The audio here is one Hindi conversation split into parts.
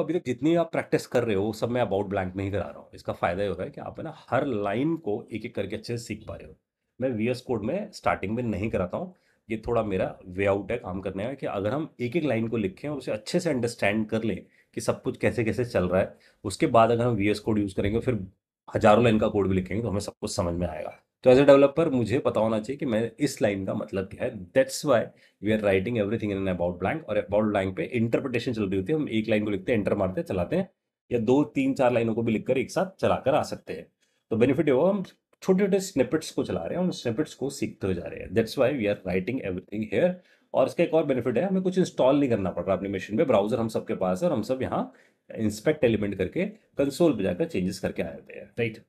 अभी तक जितनी आप प्रैक्टिस कर रहे हो वो सब मैं अबाउट ब्लैंक में ही करा रहा हूँ इसका फायदा ये हो रहा है कि आप है ना हर लाइन को एक एक करके अच्छे से सीख पा रहे हो मैं वी एस कोड में स्टार्टिंग में नहीं कराता हूँ ये थोड़ा मेरा वे आउट है काम करने का कि अगर हम एक एक लाइन को लिखें और उसे अच्छे से अंडरस्टैंड कर लें कि सब कुछ कैसे कैसे चल रहा है उसके बाद अगर हम वी एस कोड यूज़ करेंगे फिर हज़ारों लाइन का कोड भी लिखेंगे तो हमें सब कुछ समझ में आएगा तो एज ए डेवलपर मुझे पता होना चाहिए कि मैं इस लाइन का मतलब क्या है that's why we are writing everything in about blank और अबाउट ब्लैंक पे इंटरप्रिटेशन चल रही होती है हम एक लाइन को लिखते हैं एंटर मारते हैं चलाते हैं या दो तीन चार लाइनों को भी लिखकर एक साथ चलाकर आ सकते हैं तो बेनिफिट ये होगा हम छोटे छोटे स्निपेट्स को चला रहे हैं उन स्निपेट्स को सीखते हुए जा रहे हैं that's why we are writing everything here और इसका एक और बेनिफिट है हमें कुछ इंस्टॉल नहीं करना पड़ रहा अपनी मशीन में ब्राउजर हम सबके पास है और हम सब यहाँ इंस्पेक्ट एलिमेंट करके कंसोल पर जाकर चेंजेस करके आ जाते हैं right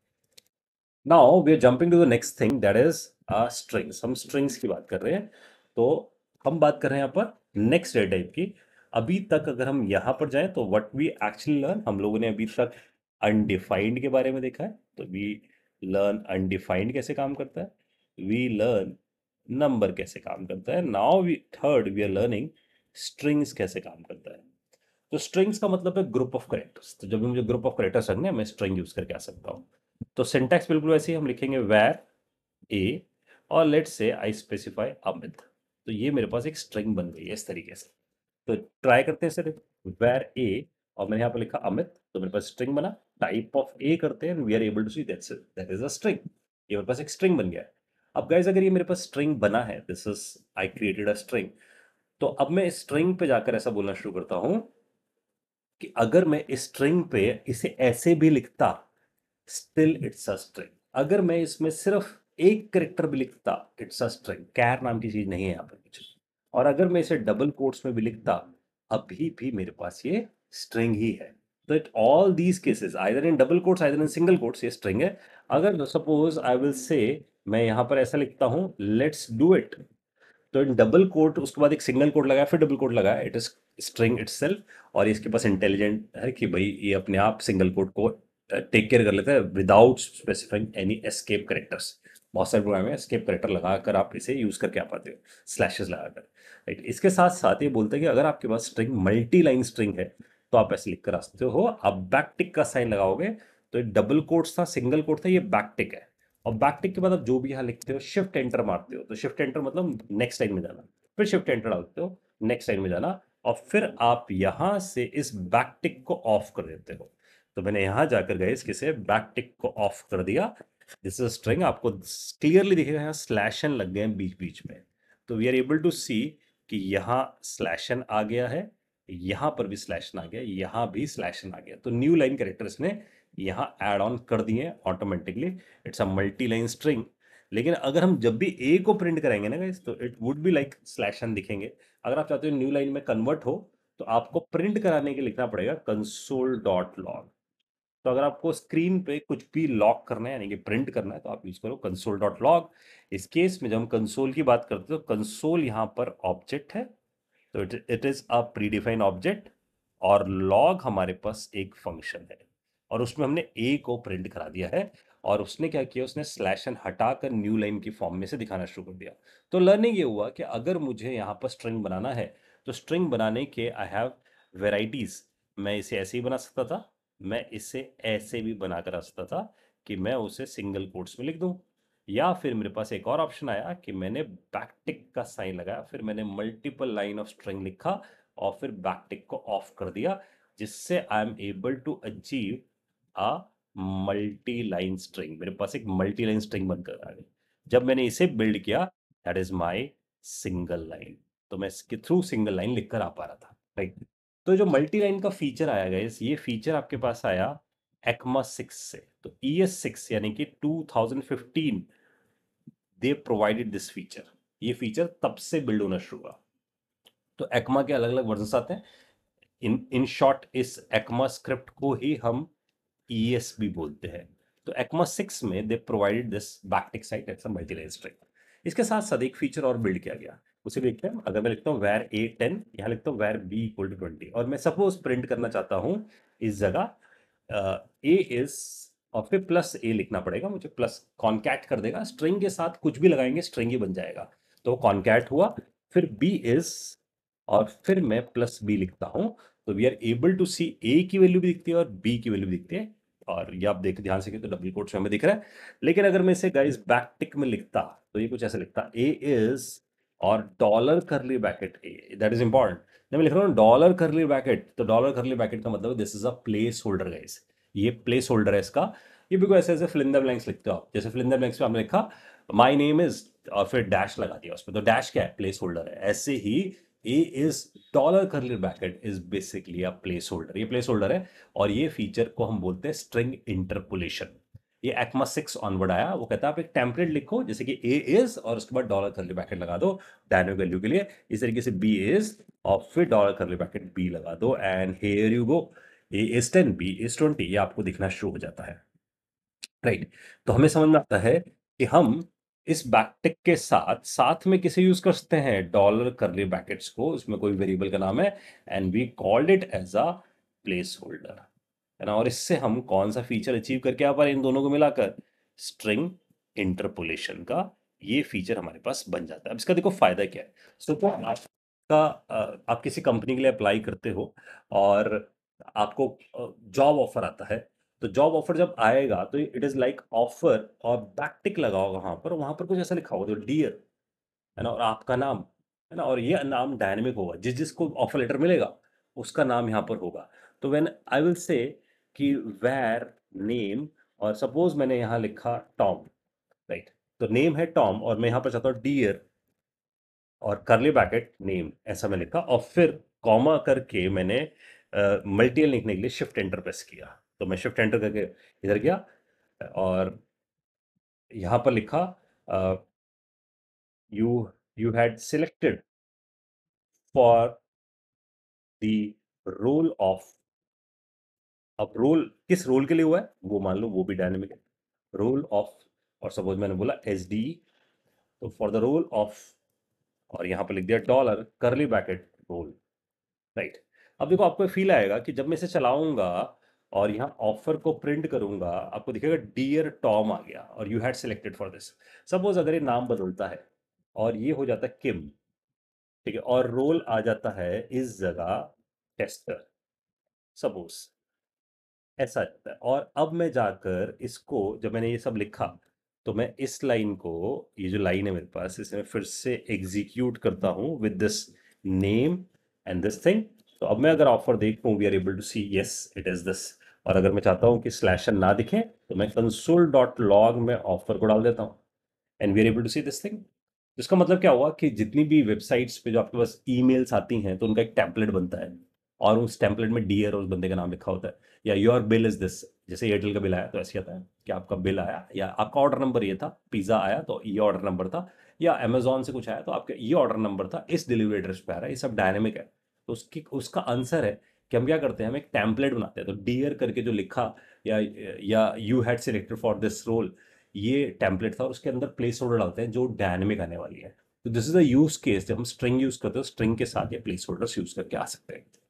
now we are jumping to the next thing that is strings हम स्ट्रिंग्स की बात कर रहे हैं तो हम बात कर रहे हैं यहाँ पर नेक्स्ट डे टाइप की अभी तक अगर हम यहाँ पर जाएं तो व्हाट वी एक्चुअली लर्न हम लोगों ने अभी तक अनडिफाइंड के बारे में देखा है तो वी लर्न अनडिफाइंड कैसे काम करता है वी लर्न नंबर कैसे काम करता है now we third we are learning strings कैसे काम करता है तो स्ट्रिंग्स का मतलब है ग्रुप ऑफ करेक्टर्स तो जब भी मुझे ग्रुप ऑफ करेक्टर्स रखने मैं स्ट्रिंग यूज करके आ सकता हूँ तो सिंटैक्स बिल्कुल वैसे ही हम लिखेंगे वेर ए और लेट से आई स्पेसिफाई अमित तो ये मेरे पास एक स्ट्रिंग बन गई है इस तरीके से तो ट्राई करते हैं सिर्फ वेर ए और मैंने यहाँ पर लिखा अमित तो मेरे पास स्ट्रिंग बना टाइप ऑफ ए करते हैं we are able to see that's that is a string ये मेरे पास एक स्ट्रिंग बन गया है अब गाइज अगर ये मेरे पास स्ट्रिंग बना है this is I created a string तो अब मैं इस स्ट्रिंग पे जाकर ऐसा बोलना शुरू करता हूँ कि अगर मैं इस स्ट्रिंग पे इसे ऐसे भी लिखता स्टिल इट्स अ स्ट्रिंग अगर मैं इसमें सिर्फ एक करेक्टर भी लिखता इट्स अ स्ट्रिंग कैर नाम की चीज नहीं है यहाँ पर कुछ और अगर मैं इसे डबल कोर्ट्स में भी लिखता अभी भी मेरे पास ये स्ट्रिंग ही है तो it all these cases either in double quotes either in single quotes ये स्ट्रिंग है अगर सपोज आई विल से मैं यहाँ पर ऐसा लिखता हूँ लेट्स डू इट तो इन डबल कोर्ट उसके बाद एक सिंगल कोर्ट लगाया फिर डबल कोर्ट लगाया इट इज स्ट्रिंग इट्स और इसके पास इंटेलिजेंट है कि भाई ये अपने आप सिंगल कोर्ट को टेक केयर कर लेते हैं without specifying any escape characters बहुत सारे प्रोग्राम में स्केप करेक्टर लगा कर आप इसे यूज़ करके आ पाते हो स्लैशेस लगा कर राइट इसके साथ साथ ये बोलते हैं कि अगर आपके पास स्ट्रिंग मल्टी लाइन स्ट्रिंग है तो आप ऐसे लिख कर आ सकते हो आप बैकटिक का साइन लगाओगे तो ये डबल कोट्स था सिंगल कोट था ये बैकटिक है और बैकटिक के बाद आप जो भी यहाँ लिखते हो शिफ्ट एंटर मारते हो तो शिफ्ट एंटर मतलब नेक्स्ट लाइन में जाना फिर शिफ्ट एंटर डालते हो नेक्स्ट लाइन में जाना और फिर आप यहाँ से इस बैकटिक को ऑफ कर देते हो तो मैंने यहाँ जाकर गए इसके से बैक टिक को ऑफ कर दिया दिस इज स्ट्रिंग आपको क्लियरली दिखेगा यहाँ स्लैशन लग गए हैं बीच बीच में तो we are able to see कि यहाँ स्लैशन आ गया है यहाँ पर भी स्लैशन आ गया यहाँ भी स्लैशन आ गया तो न्यू लाइन कैरेक्टर इसने यहाँ एड ऑन कर दिए automatically it's a multi line string लेकिन अगर हम जब भी ए को प्रिंट करेंगे ना गाइस तो it would be like slash n दिखेंगे अगर आप चाहते हो न्यू लाइन में कन्वर्ट हो तो आपको प्रिंट कराने के लिखना पड़ेगा कंसोल डॉट लॉग तो अगर आपको स्क्रीन पे कुछ भी लॉक करना है यानी कि प्रिंट करना है तो आप यूज करो कंसोल डॉट लॉग इस केस में जब हम कंसोल की बात करते हैं तो कंसोल यहाँ पर ऑब्जेक्ट है तो it it is a predefine object और लॉग हमारे पास एक फंक्शन है और उसमें हमने ए को प्रिंट करा दिया है और उसने क्या किया उसने स्लैशन हटाकर न्यू लाइन की फॉर्म में से दिखाना शुरू कर दिया तो लर्निंग ये हुआ कि अगर मुझे यहाँ पर स्ट्रिंग बनाना है तो स्ट्रिंग बनाने के आई हैव वेराइटीज़ मैं इसे ऐसे ही बना सकता था मैं इसे ऐसे भी बनाकर रखता था कि मैं उसे सिंगल कोट्स में लिख दूं या फिर मेरे पास एक और ऑप्शन आया कि मैंने बैकटिक का साइन लगाया फिर मैंने मल्टीपल लाइन ऑफ स्ट्रिंग लिखा और फिर बैकटिक को ऑफ कर दिया जिससे I am able to achieve a multi line string मेरे पास एक मल्टी लाइन स्ट्रिंग बनकर आ गई जब मैंने इसे बिल्ड किया that is my single line तो मैं इसके थ्रू सिंगल लाइन लिखकर आ पा रहा था राइट तो जो मल्टी लाइन का फीचर आया गया ये फीचर आपके पास आया एक्मा सिक्स से तो ई एस सिक्स यानी कि 2015 दे प्रोवाइडेड दिस फीचर ये फीचर तब से बिल्ड होना शुरू हुआ तो एक्मा के अलग अलग वर्जन आते हैं इन इन शॉर्ट इस एक्मा स्क्रिप्ट को ही हम ई एस भी बोलते हैं तो एक्मा सिक्स में they provided this backtick site X multi line इसके साथ साथ एक फीचर और बिल्ड किया गया उसे देखते हैं अगर मैं लिखता हूँ वेर ए टेन यहाँ लिखता हूँ where B equal to twenty और मैं सपोज प्रिंट करना चाहता हूँ इस जगह ए इज और फिर प्लस ए लिखना पड़ेगा मुझे प्लस कॉन्कैट कर देगा स्ट्रिंग के साथ कुछ भी लगाएंगे स्ट्रिंग ही बन जाएगा तो कॉन्कैट हुआ फिर बी इज और फिर मैं प्लस बी लिखता हूँ तो we are able to see A की वैल्यू भी दिखती है और बी की वैल्यू भी दिखती है और ये आप देख ध्यान से तो डबल कोट्स में दिख रहा है लेकिन अगर मैं इसे गाइज बैक टिक में लिखता तो ये कुछ ऐसे लिखता ए इज और dollar curly bracket that is important जब मैं लिख रहा हूँ डॉलर करली ब्रैकेट तो डॉलर करली ब्रैकेट का मतलब this is a place holder guys ये प्लेस होल्डर है इसका ये बिल्कुल ऐसे ऐसे फिलिंदर ब्लैंक्स लिखते हो आप जैसे फिलिंदर ब्लैंक्स में आपने लिखा माई नेम इज और फिर डैश लगा दिया उस पर तो डैश क्या है प्लेस होल्डर है ऐसे ही A is dollar curly bracket is basically a place holder ये प्लेस होल्डर है और ये फीचर को हम बोलते हैं स्ट्रिंग इंटरपोलेशन ये एक्मा सिक्स ऑनवर्ड आया वो कहता है आप एक टेम्पलेट लिखो जैसे कि ए इज और उसके बाद डॉलर करली ब्रैकेट लगा दो डायनो वैल्यू के लिए इस तरीके से बी इज और फिर डॉलर करली ब्रैकेट बी लगा दो and here you go A is ten B is twenty ये आपको दिखना शुरू हो जाता है राइट right. तो हमें समझ में आता है कि हम इस बैकटेक के साथ साथ में किसे यूज कर सकते हैं डॉलर करली बैकेट्स को उसमें कोई वेरिएबल का नाम है and we called it as a place holder ना और इससे हम कौन सा फीचर अचीव करके आ पा रहे इन दोनों को मिलाकर स्ट्रिंग इंटरपोलेशन का ये फीचर हमारे पास बन जाता है अब इसका देखो फायदा क्या है सो तो आपका आप किसी कंपनी के लिए अप्लाई करते हो और आपको जॉब ऑफर आता है तो जॉब ऑफर जब आएगा तो इट इज लाइक ऑफर और बैकटिक लगा होगा वहां पर वहां पर कुछ ऐसा लिखा होगा डियर है ना और आपका नाम है ना और ये नाम डायनेमिक होगा जिस जिसको ऑफर लेटर मिलेगा उसका नाम यहाँ पर होगा तो वेन आई विल से कि वेर नेम और सपोज मैंने यहां लिखा टॉम राइट तो नेम है टॉम और मैं यहां पर चाहता हूं डियर और करली बैकेट नेम ऐसा मैं लिखा और फिर कॉमा करके मैंने मल्टीएल uh, लिखने के लिए शिफ्ट एंटर प्रेस किया तो मैं शिफ्ट एंटर करके इधर गया और यहाँ पर लिखा you you had selected for the role of अब रोल किस रोल के लिए हुआ है वो मान लो वो भी डायनेमिक है रोल ऑफ और सपोज मैंने बोला एस डी e, तो फॉर द रोल ऑफ और यहाँ पर लिख दिया डॉलर करली बैकेट रोल राइट अब देखो आपको फील आएगा कि जब मैं इसे चलाऊंगा और यहाँ ऑफर को प्रिंट करूंगा आपको दिखेगा डियर टॉम आ गया और you had selected for this suppose अगर ये नाम बदलता है और ये हो जाता है किम ठीक है और रोल आ जाता है इस जगह टेस्टर सपोज ऐसा रहता है और अब मैं जाकर इसको जब मैंने ये सब लिखा तो मैं इस लाइन को ये जो लाइन है मेरे पास इसे मैं फिर से एग्जीक्यूट करता हूँ with this name and this thing तो अब मैं अगर ऑफर देखूँ we are able to see yes it is this और अगर मैं चाहता हूँ कि स्लैशर ना दिखे तो मैं कंसोल डॉट लॉग में ऑफर को डाल देता हूँ and we are able to see this thing इसका मतलब क्या हुआ कि जितनी भी वेबसाइट्स पे जो आपके पास ईमेल्स आती हैं तो उनका एक टैंपलेट बनता है और उस टेम्पलेट में डियर उस बंदे का नाम लिखा होता है या योर बिल इज दिस जैसे एयरटेल का बिल आया तो ऐसे आता है कि आपका बिल आया या आपका ऑर्डर नंबर ये था पिज़्ज़ा आया तो ये ऑर्डर नंबर था या अमेजोन से कुछ आया तो आपका ये ऑर्डर नंबर था इस डिलीवरी एड्रेस पे आ रहा है ये सब डायनेमिक है तो उसकी उसका आंसर है कि हम क्या करते हैं हम एक टैंपलेट बनाते हैं तो डियर करके जो लिखा या या you had selected for this role ये टैंपलेट था और उसके अंदर प्लेस होल्डर डालते हैं जो डायनेमिक आने वाली है तो this is the use case जब हम स्ट्रिंग यूज करते हो तो स्ट्रिंग के साथ ये प्लेस होल्डर्स यूज करके आ सकते हैं